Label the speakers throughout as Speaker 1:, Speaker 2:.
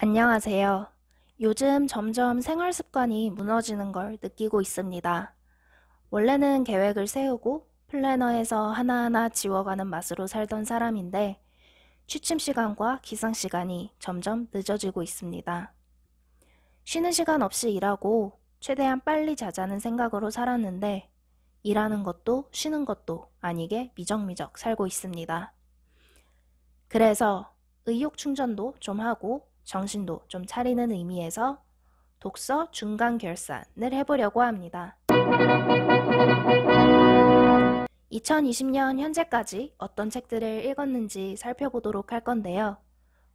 Speaker 1: 안녕하세요. 요즘 점점 생활 습관이 무너지는 걸 느끼고 있습니다. 원래는 계획을 세우고 플래너에서 하나하나 지워가는 맛으로 살던 사람인데 취침 시간과 기상 시간이 점점 늦어지고 있습니다. 쉬는 시간 없이 일하고 최대한 빨리 자자는 생각으로 살았는데 일하는 것도 쉬는 것도 아니게 미적미적 살고 있습니다. 그래서 의욕 충전도 좀 하고 정신도 좀 차리는 의미에서 독서 중간 결산을 해보려고 합니다. 2020년 현재까지 어떤 책들을 읽었는지 살펴보도록 할 건데요.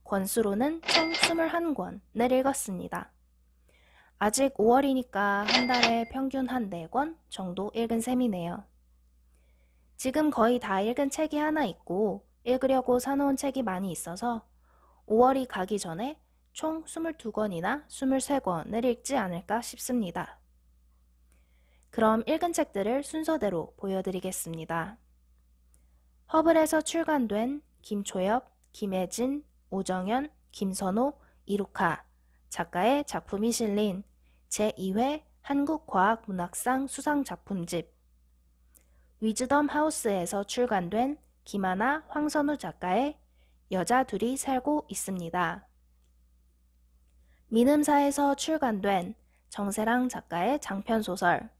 Speaker 1: 권수로는 총 21권을 읽었습니다. 아직 5월이니까 한 달에 평균 한 4권 정도 읽은 셈이네요. 지금 거의 다 읽은 책이 하나 있고 읽으려고 사놓은 책이 많이 있어서 5월이 가기 전에 총 22권이나 23권을 읽지 않을까 싶습니다. 그럼 읽은 책들을 순서대로 보여드리겠습니다. 허블에서 출간된 김초엽, 김혜진, 오정현, 김선호, 이루카 작가의 작품이 실린 제2회 한국과학문학상 수상작품집 위즈덤 하우스에서 출간된 김하나, 황선우 작가의 여자 둘이 살고 있습니다. 민음사에서 출간된 정세랑 작가의 장편소설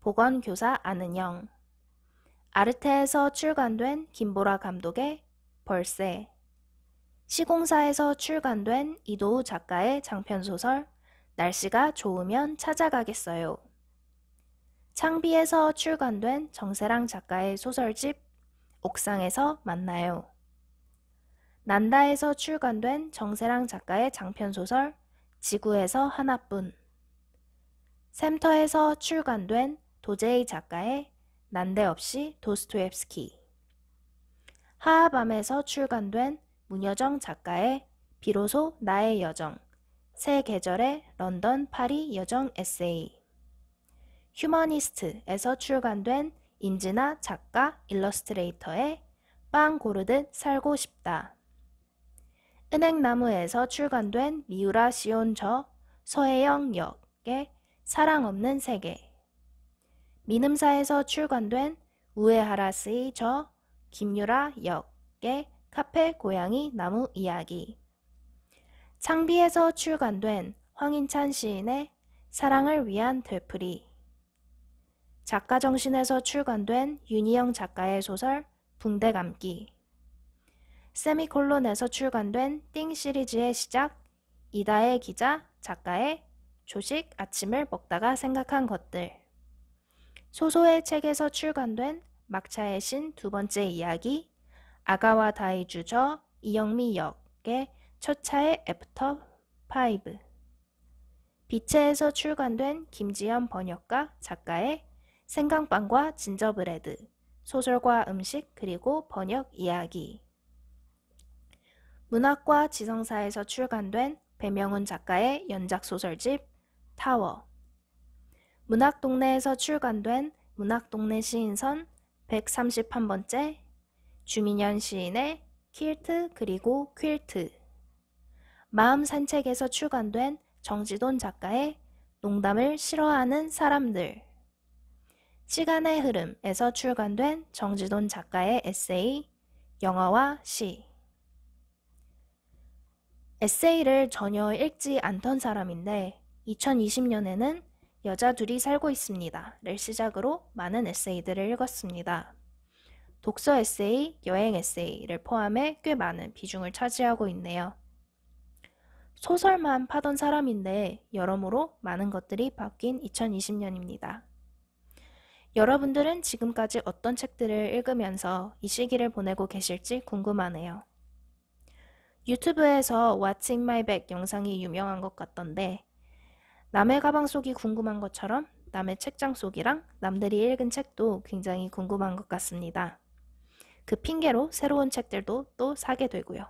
Speaker 1: 보건교사 아는 영 아르테에서 출간된 김보라 감독의 벌새 시공사에서 출간된 이도우 작가의 장편소설 날씨가 좋으면 찾아가겠어요. 창비에서 출간된 정세랑 작가의 소설집 옥상에서 만나요. 난다에서 출간된 정세랑 작가의 장편소설 지구에서 하나뿐. 샘터에서 출간된 도제이 작가의 난데없이 도스토옙스키. 하아밤에서 출간된 문여정 작가의 비로소 나의 여정. 새 계절의 런던 파리 여정 에세이. 휴머니스트에서 출간된 임진아 작가 일러스트레이터의 빵 고르듯 살고 싶다. 은행나무에서 출간된 미우라 시온저 서해영 역의 사랑 없는 세계 미음사에서 출간된 우에하라스의 저 김유라 역의 카페 고양이 나무 이야기 창비에서 출간된 황인찬 시인의 사랑을 위한 되풀이 작가정신에서 출간된 윤희영 작가의 소설 붕대감기 세미콜론에서 출간된 띵 시리즈의 시작, 이다의 기자, 작가의 조식, 아침을 먹다가 생각한 것들. 소소의 책에서 출간된 막차의 신 두 번째 이야기, 아가와 다이주 저 이영미 역의 첫 차의 애프터 5. 빛에서 출간된 김지연 번역가 작가의 생강빵과 진저브레드, 소설과 음식 그리고 번역 이야기. 문학과 지성사에서 출간된 배명훈 작가의 연작소설집 타워 문학동네에서 출간된 문학동네 시인선 131번째 주민현 시인의 퀼트 그리고 퀼트 마음 산책에서 출간된 정지돈 작가의 농담을 싫어하는 사람들 시간의 흐름에서 출간된 정지돈 작가의 에세이 영어와 시 에세이를 전혀 읽지 않던 사람인데 2020년에는 여자 둘이 살고 있습니다. 를 시작으로 많은 에세이들을 읽었습니다. 독서 에세이, 여행 에세이를 포함해 꽤 많은 비중을 차지하고 있네요. 소설만 파던 사람인데 여러모로 많은 것들이 바뀐 2020년입니다. 여러분들은 지금까지 어떤 책들을 읽으면서 이 시기를 보내고 계실지 궁금하네요. 유튜브에서 What's in my bag 영상이 유명한 것 같던데 남의 가방 속이 궁금한 것처럼 남의 책장 속이랑 남들이 읽은 책도 굉장히 궁금한 것 같습니다. 그 핑계로 새로운 책들도 또 사게 되고요.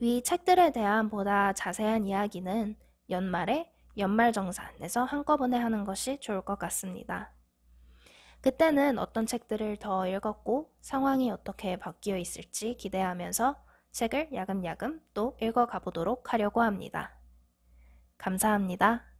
Speaker 1: 위 책들에 대한 보다 자세한 이야기는 연말에 연말정산에서 한꺼번에 하는 것이 좋을 것 같습니다. 그때는 어떤 책들을 더 읽었고 상황이 어떻게 바뀌어 있을지 기대하면서 책을 야금야금 또 읽어가 보도록 하려고 합니다. 감사합니다.